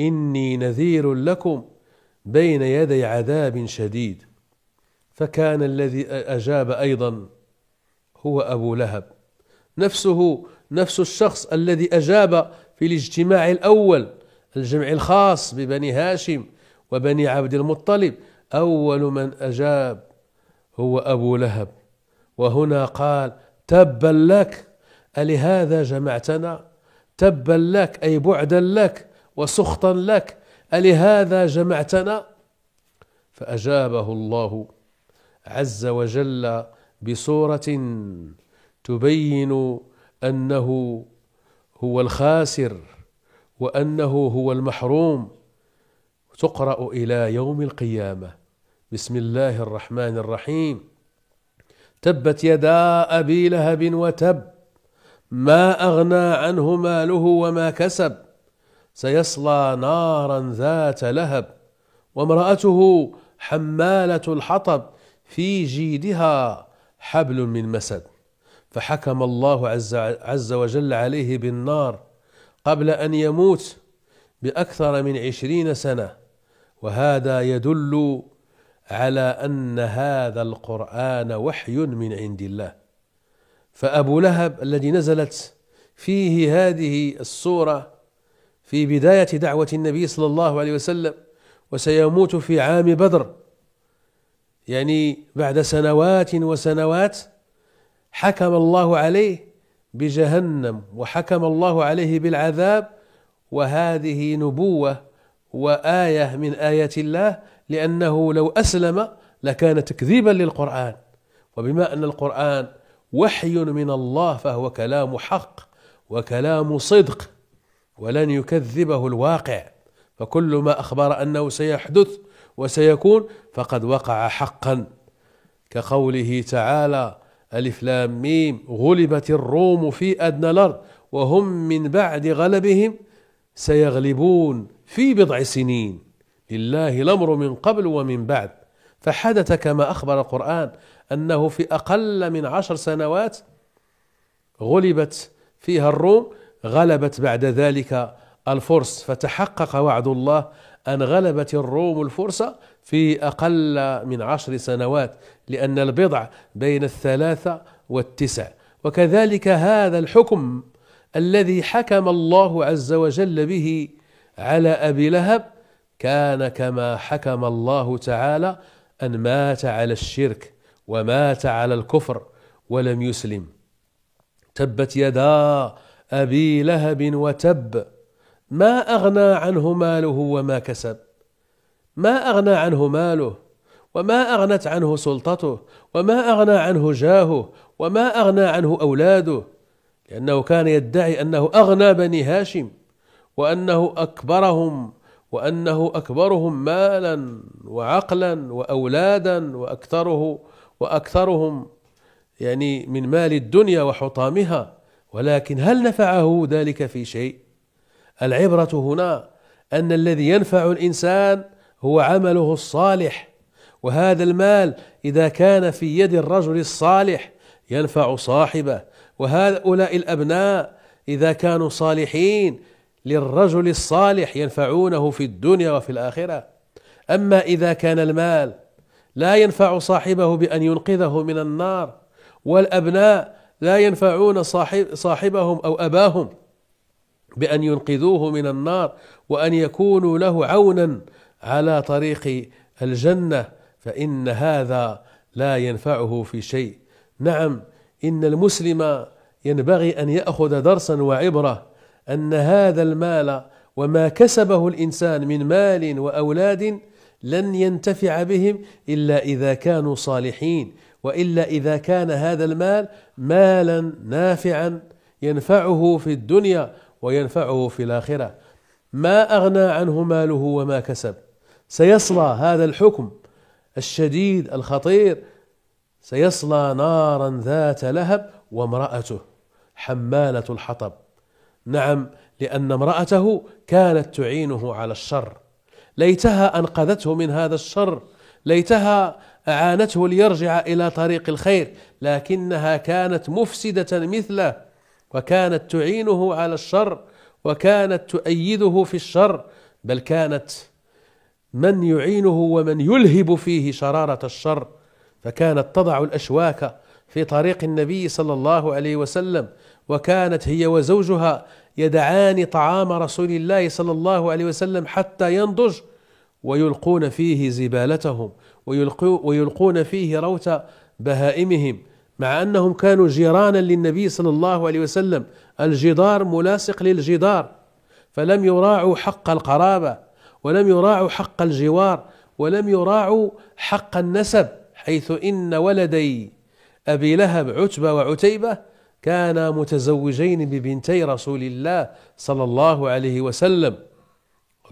إني نذير لكم بين يدي عذاب شديد فكان الذي أجاب أيضا هو أبو لهب نفسه نفس الشخص الذي أجاب في الاجتماع الأول الجمع الخاص ببني هاشم وبني عبد المطلب أول من أجاب هو أبو لهب وهنا قال تبا لك ألهذا جمعتنا تبا لك أي بعدا لك وسخطا لك ألهذا جمعتنا فأجابه الله عز وجل بصورة تبين أنه هو الخاسر وأنه هو المحروم تقرأ إلى يوم القيامة بسم الله الرحمن الرحيم تبت يدا أبي لهب وتب ما أغنى عنه ماله وما كسب سيصلى نارا ذات لهب وامرأته حمالة الحطب في جيدها حبل من مسد فحكم الله عز, عز وجل عليه بالنار قبل أن يموت بأكثر من عشرين سنة وهذا يدل على أن هذا القرآن وحي من عند الله فأبو لهب الذي نزلت فيه هذه السورة في بداية دعوة النبي صلى الله عليه وسلم وسيموت في عام بدر يعني بعد سنوات وسنوات حكم الله عليه بجهنم وحكم الله عليه بالعذاب وهذه نبوة وآية من آيات الله لأنه لو أسلم لكان تكذيبا للقرآن وبما أن القرآن وحي من الله فهو كلام حق وكلام صدق ولن يكذبه الواقع فكل ما أخبر أنه سيحدث وسيكون فقد وقع حقا كقوله تعالى ألف لام ميم غلبت الروم في أدنى الأرض وهم من بعد غلبهم سيغلبون في بضع سنين لله الأمر من قبل ومن بعد فحدث كما أخبر القرآن أنه في أقل من عشر سنوات غلبت فيها الروم غلبت بعد ذلك الفرس فتحقق وعد الله أن غلبت الروم الفرس في أقل من عشر سنوات لأن البضع بين الثلاثة والتسع وكذلك هذا الحكم الذي حكم الله عز وجل به على أبي لهب كان كما حكم الله تعالى أن مات على الشرك ومات على الكفر ولم يسلم تبت يدا أبي لهب وتب ما أغنى عنه ماله وما كسب ما أغنى عنه ماله وما أغنت عنه سلطته وما أغنى عنه جاهه وما أغنى عنه أولاده لأنه كان يدعي أنه أغنى بني هاشم وأنه أكبرهم وأنه أكبرهم مالا وعقلا وأولادا وأكثره وأكثرهم يعني من مال الدنيا وحطامها ولكن هل نفعه ذلك في شيء العبرة هنا أن الذي ينفع الإنسان هو عمله الصالح وهذا المال إذا كان في يد الرجل الصالح ينفع صاحبه وهؤلاء الأبناء إذا كانوا صالحين للرجل الصالح ينفعونه في الدنيا وفي الآخرة أما إذا كان المال لا ينفع صاحبه بأن ينقذه من النار والأبناء لا ينفعون صاحب صاحبهم أو أباهم بأن ينقذوه من النار وأن يكونوا له عونا على طريق الجنة فإن هذا لا ينفعه في شيء نعم إن المسلم ينبغي أن يأخذ درسا وعبرة أن هذا المال وما كسبه الإنسان من مال وأولاد لن ينتفع بهم إلا إذا كانوا صالحين والا اذا كان هذا المال مالا نافعا ينفعه في الدنيا وينفعه في الاخره ما اغنى عنه ماله وما كسب سيصلى هذا الحكم الشديد الخطير سيصلى نارا ذات لهب وامراته حماله الحطب نعم لان امراته كانت تعينه على الشر ليتها انقذته من هذا الشر ليتها أعانته ليرجع إلى طريق الخير لكنها كانت مفسدة مثله وكانت تعينه على الشر وكانت تؤيده في الشر بل كانت من يعينه ومن يلهب فيه شرارة الشر فكانت تضع الأشواك في طريق النبي صلى الله عليه وسلم وكانت هي وزوجها يدعان طعام رسول الله صلى الله عليه وسلم حتى ينضج ويلقون فيه زبالتهم ويلقون فيه روت بهائمهم مع انهم كانوا جيرانا للنبي صلى الله عليه وسلم الجدار ملاصق للجدار فلم يراعوا حق القرابه ولم يراعوا حق الجوار ولم يراعوا حق النسب حيث ان ولدي ابي لهب عتبه وعتيبه كانا متزوجين ببنتي رسول الله صلى الله عليه وسلم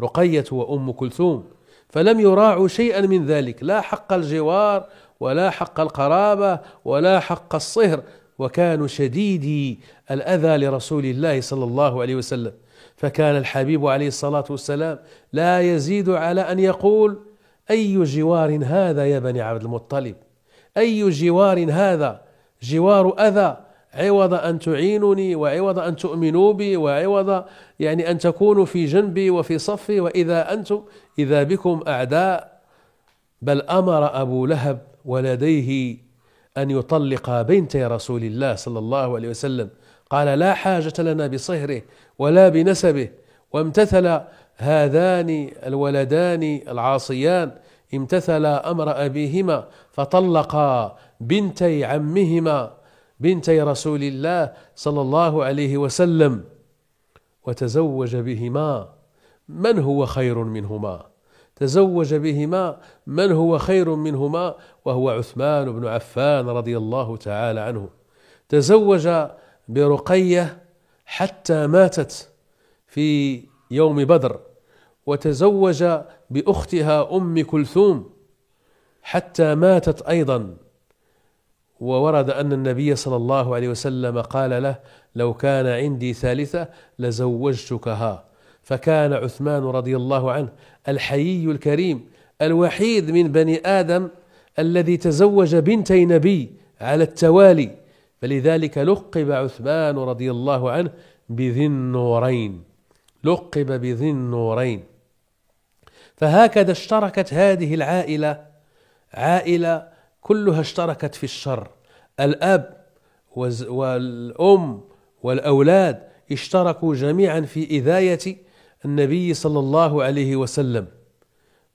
رقية وأم كلثوم فلم يراعوا شيئا من ذلك لا حق الجوار ولا حق القرابة ولا حق الصهر وكانوا شديدي الأذى لرسول الله صلى الله عليه وسلم فكان الحبيب عليه الصلاة والسلام لا يزيد على أن يقول أي جوار هذا يا بني عبد المطلب أي جوار هذا جوار أذى عوض أن تعينني وعوض أن تؤمنوا بي وعوض يعني أن تكونوا في جنبي وفي صفي وإذا أنتم إذا بكم أعداء بل أمر أبو لهب ولديه أن يطلق بنتي رسول الله صلى الله عليه وسلم قال لا حاجة لنا بصهره ولا بنسبه وامتثل هذان الولدان العاصيان امتثل أمر أبيهما فطلقا بنتي عمهما بنتي رسول الله صلى الله عليه وسلم وتزوج بهما من هو خير منهما تزوج بهما من هو خير منهما وهو عثمان بن عفان رضي الله تعالى عنه تزوج برقيه حتى ماتت في يوم بدر وتزوج باختها ام كلثوم حتى ماتت ايضا وورد أن النبي صلى الله عليه وسلم قال له لو كان عندي ثالثة لزوجتكها فكان عثمان رضي الله عنه الحيي الكريم الوحيد من بني آدم الذي تزوج بنتي نبي على التوالي فلذلك لقب عثمان رضي الله عنه بذي النورين لقب بذي النورين فهكذا اشتركت هذه العائلة عائلة كلها اشتركت في الشر الاب والام والاولاد اشتركوا جميعا في اذايه النبي صلى الله عليه وسلم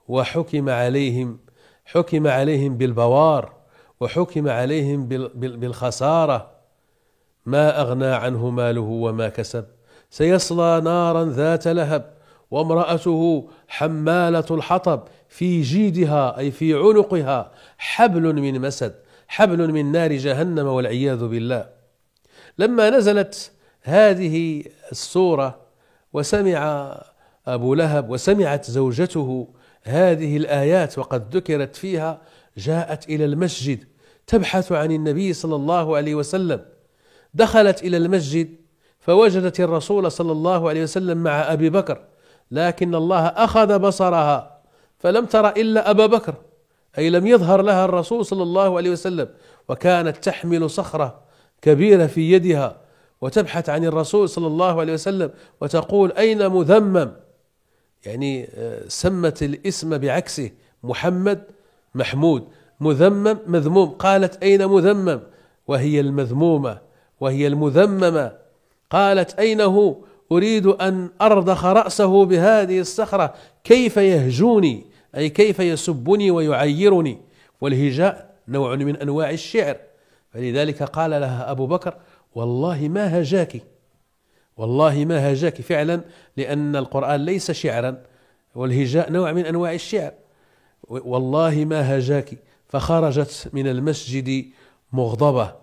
وحكم عليهم حكم عليهم بالبوار وحكم عليهم بالخساره ما اغنى عنه ماله وما كسب سيصلى نارا ذات لهب وامراته حماله الحطب في جيدها أي في عنقها حبل من مسد حبل من نار جهنم والعياذ بالله لما نزلت هذه السورة وسمع أبو لهب وسمعت زوجته هذه الآيات وقد ذكرت فيها جاءت إلى المسجد تبحث عن النبي صلى الله عليه وسلم دخلت إلى المسجد فوجدت الرسول صلى الله عليه وسلم مع أبي بكر لكن الله أخذ بصرها فلم ترى إلا أبا بكر أي لم يظهر لها الرسول صلى الله عليه وسلم وكانت تحمل صخرة كبيرة في يدها وتبحث عن الرسول صلى الله عليه وسلم وتقول أين مذمم يعني آه، سمت الاسم بعكسه محمد محمود مذمم مذموم قالت أين مذمم وهي المذمومة وهي المذممة قالت أين هو أريد أن أرضخ رأسه بهذه الصخرة كيف يهجوني أي كيف يسبني ويعيرني والهجاء نوع من أنواع الشعر فلذلك قال لها أبو بكر والله ما هجاك والله ما هجاك فعلا لأن القرآن ليس شعرا والهجاء نوع من أنواع الشعر والله ما هجاك فخرجت من المسجد مغضبة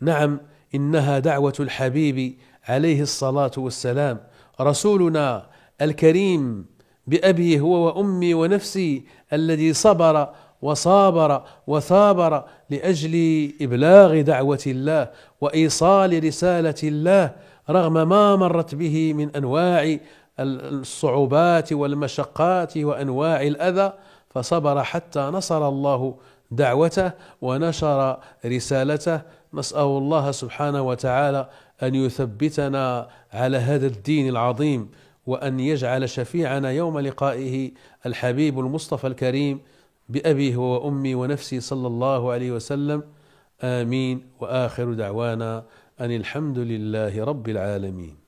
نعم إنها دعوة الحبيب عليه الصلاة والسلام رسولنا الكريم بأبي هو وأمي ونفسي الذي صبر وصابر وثابر لأجل إبلاغ دعوة الله وإيصال رسالة الله رغم ما مرت به من أنواع الصعوبات والمشقات وأنواع الأذى فصبر حتى نصر الله دعوته ونشر رسالته نسأل الله سبحانه وتعالى أن يثبتنا على هذا الدين العظيم وأن يجعل شفيعنا يوم لقائه الحبيب المصطفى الكريم بأبي هو وأمي ونفسي صلى الله عليه وسلم آمين وآخر دعوانا أن الحمد لله رب العالمين